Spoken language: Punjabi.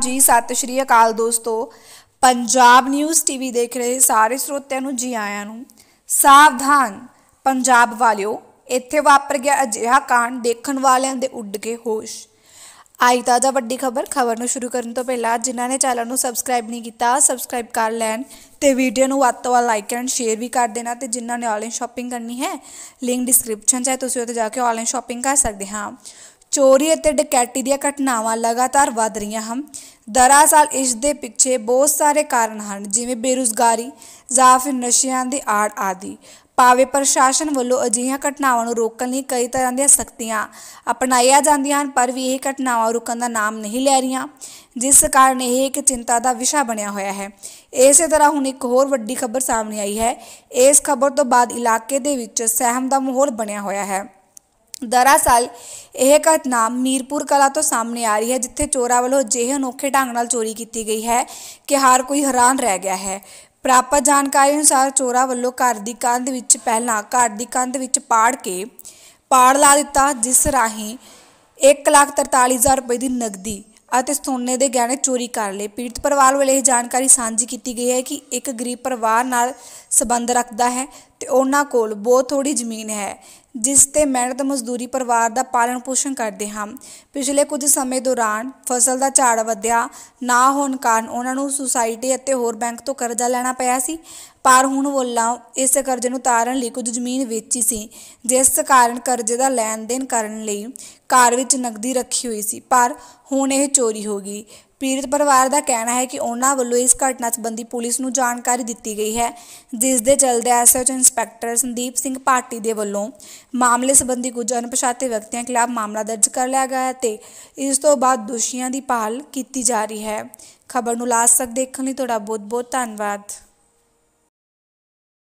ਜੀ ਸਤਿ ਸ਼੍ਰੀ ਅਕਾਲ ਦੋਸਤੋ ਪੰਜਾਬ ਨਿਊਜ਼ ਟੀਵੀ ਦੇਖ ਰਹੇ ਸਾਰੇ ਸਰੋਤਿਆਂ ਨੂੰ ਜੀ ਆਇਆਂ ਨੂੰ ਸਾਵਧਾਨ ਪੰਜਾਬ ਵਾਲਿਓ ਇੱਥੇ ਵਾਪਰ ਗਿਆ ਅਜਿਹਾ ਕਾਂਡ ਦੇਖਣ ਵਾਲਿਆਂ ਦੇ ਉੱਡ ਕੇ ਹੋਸ਼ ਆਈ ਤਾਜ਼ਾ ਵੱਡੀ ਖਬਰ ਖਬਰ ਨੂੰ ਸ਼ੁਰੂ ਕਰਨ ਤੋਂ ਪਹਿਲਾਂ ਜਿਨ੍ਹਾਂ ਨੇ ਚੈਨਲ ਨੂੰ ਸਬਸਕ੍ਰਾਈਬ ਨਹੀਂ ਕੀਤਾ ਸਬਸਕ੍ਰਾਈਬ ਕਰ ਲੈਣ ਤੇ ਵੀਡੀਓ ਨੂੰ ਵੱਧ ਤੋਂ ਵੱਧ ਲਾਈਕ ਐਂਡ ਸ਼ੇਅਰ ਵੀ ਕਰ ਦੇਣਾ ਤੇ ਜਿਨ੍ਹਾਂ ਨੇ ਆਨਲਾਈਨ ਸ਼ਾਪਿੰਗ ਕਰਨੀ ਹੈ ਲਿੰਕ ਡਿਸਕ੍ਰਿਪਸ਼ਨ 'ਚ ਹੈ ਤੁਸੀਂ ਉੱਥੇ ਜਾ ਕੇ ਆਨਲਾਈਨ ਸ਼ਾਪਿੰਗ ਕਰ ਸਕਦੇ ਹਾਂ ਚੋਰੀ ਅਤੇ ਡਕੈਤੀ ਦੀਆਂ ਘਟਨਾਵਾਂ ਲਗਾਤਾਰ ਵਧ ਰਹੀਆਂ ਹਨ ਦਰਅਸਲ ਇਸ ਦੇ ਪਿੱਛੇ ਬਹੁਤ ਸਾਰੇ ਕਾਰਨ ਹਨ ਜਿਵੇਂ ਬੇਰੁਜ਼ਗਾਰੀ ਜਾਂ ਫਿਰ ਨਸ਼ਿਆਂ ਦੀ ਆੜ ਆਦਿ ਪਾਵੇ ਪ੍ਰਸ਼ਾਸਨ ਵੱਲੋਂ ਅਜਿਹੀਆਂ ਘਟਨਾਵਾਂ ਨੂੰ ਰੋਕਣ ਲਈ ਕਈ ਤਰ੍ਹਾਂ ਦੀਆਂ ਸਖਤੀਆਂ ਅਪਣਾਈਆਂ ਜਾਂਦੀਆਂ ਹਨ ਪਰ ਵੀ ਇਹ ਘਟਨਾਵਾਂ ਰੁਕਣ ਦਾ ਨਾਮ ਨਹੀਂ ਲੈ ਰਹੀਆਂ ਜਿਸ ਕਾਰਨ ਇਹ ਇੱਕ ਚਿੰਤਾ ਦਾ ਵਿਸ਼ਾ ਬਣਿਆ ਹੋਇਆ ਹੈ ਇਸੇ ਤਰ੍ਹਾਂ ਹੁਣ ਇੱਕ ਹੋਰ ਵੱਡੀ ਖਬਰ ਸਾਹਮਣੇ ਆਈ ਹੈ ਇਸ ਖਬਰ ਤੋਂ ਬਾਅਦ ਇਲਾਕੇ ਦੇ ਵਿੱਚ ਸਹਿਮ ਦਾ ਮਾਹੌਲ ਬਣਿਆ ਹੋਇਆ ਹੈ ਦਰਅਸਲ ਇਹ ਘਟਨਾ ਮੀਰਪੁਰ ਕਲਾ ਤੋਂ ਸਾਹਮਣੇ ਆ ਰਹੀ ਹੈ ਜਿੱਥੇ ਚੋਰਾ ਵੱਲੋਂ ਜਿਹੇ ਅਨੋਖੇ ਢੰਗ ਨਾਲ ਚੋਰੀ ਕੀਤੀ ਗਈ ਹੈ ਕਿ ਹਰ ਕੋਈ ਹੈਰਾਨ ਰਹਿ ਗਿਆ ਹੈ ਪ੍ਰਾਪਤ ਜਾਣਕਾਰੀ ਅਨੁਸਾਰ ਚੋਰਾ ਵੱਲੋਂ ਘਰ ਦੀ ਕੰਧ ਵਿੱਚ ਪਹਿਲਾਂ ਘਰ ਦੀ ਕੰਧ ਵਿੱਚ ਪਾੜ ਕੇ ਪਾੜ ਲਾ ਦਿੱਤਾ ਜਿਸ ਰਾਹੀਂ 143000 ਰੁਪਏ ਦੀ ਨਗਦੀ ਅਤੇ ਸੋਨੇ ਦੇ ਗਹਿਣੇ ਚੋਰੀ ਕਰ ਲਏ ਪੀੜਤ ਪਰਿਵਾਰ ਵੱਲੋਂ ਇਹ ਜਾਣਕਾਰੀ ਸਾਂਝੀ ਕੀਤੀ ਗਈ ਹੈ ਕਿ ਇੱਕ ਗਰੀਬ ਪਰਿਵਾਰ ਨਾਲ ਸਬੰਧ ਰੱਖਦਾ ਹੈ ਤੇ ਉਹਨਾਂ ਕੋਲ ਬਹੁਤ ਥੋੜੀ ਜ਼ਮੀਨ ਹੈ ਜਿਸ ਤੇ ਮਿਹਨਤ ਮਜ਼ਦੂਰੀ ਪਰਿਵਾਰ ਦਾ ਪਾਲਣ ਪੋਸ਼ਣ ਕਰਦੇ ਹਨ ਪਿਛਲੇ ਕੁਝ ਸਮੇਂ ਦੌਰਾਨ ਫਸਲ ਦਾ ਝਾੜ ਵਧਿਆ ਨਾ ਹੋਣ ਕਾਰਨ ਉਹਨਾਂ ਨੂੰ ਸੁਸਾਇਟੀ ਅਤੇ ਹੋਰ ਬੈਂਕ ਤੋਂ ਕਰਜ਼ਾ ਲੈਣਾ ਪਿਆ ਸੀ ਪਰ ਹੁਣ ਵੱਲਾਂ ਇਸ ਕਰਜ਼ੇ ਨੂੰ ਤਾਰਨ ਲਈ ਕੁਝ ਜ਼ਮੀਨ ਵੇਚੀ ਸੀ ਜਿਸ ਕਾਰਨ ਕਰਜ਼ੇ ਦਾ ਲੈਣ ਦੇਣ ਕਰਨ ਲਈ ਘਰ ਵਿੱਚ ਨਕਦੀ ਰੱਖੀ ਹੋਈ ਸੀ ਪਰ ਹੁਣ ਇਹ ਚੋਰੀ ਹੋ ਗਈ ਪੀੜਤ ਪਰਿਵਾਰ ਦਾ ਕਹਿਣਾ ਹੈ ਕਿ ਉਹਨਾਂ ਵੱਲੋਂ ਇਸ ਘਟਨਾ ਸੰਬੰਧੀ ਪੁਲਿਸ ਨੂੰ ਜਾਣਕਾਰੀ ਦਿੱਤੀ ਗਈ ਹੈ ਜਿਸ ਦੇ ਚਲਦੇ SH inspector Sandeep Singh party ਦੇ ਵੱਲੋਂ ਮਾਮਲੇ ਸੰਬੰਧੀ ਕੁਝ ਅਣਪਛਾਤੇ ਵਿਅਕਤੀਆਂ ਖਿਲਾਫ ਮਾਮਲਾ ਦਰਜ ਕਰ ਲਿਆ ਗਿਆ ਹੈ ਤੇ ਇਸ ਤੋਂ ਬਾਅਦ ਦੋਸ਼ੀਆਂ ਦੀ ਭਾਲ ਕੀਤੀ ਜਾ ਰਹੀ ਹੈ ਖਬਰ ਨੂੰ ਲਾਸਟ ਤੱਕ ਦੇਖਣ ਲਈ ਤੁਹਾਡਾ ਬਹੁਤ ਬਹੁਤ ਧੰਨਵਾਦ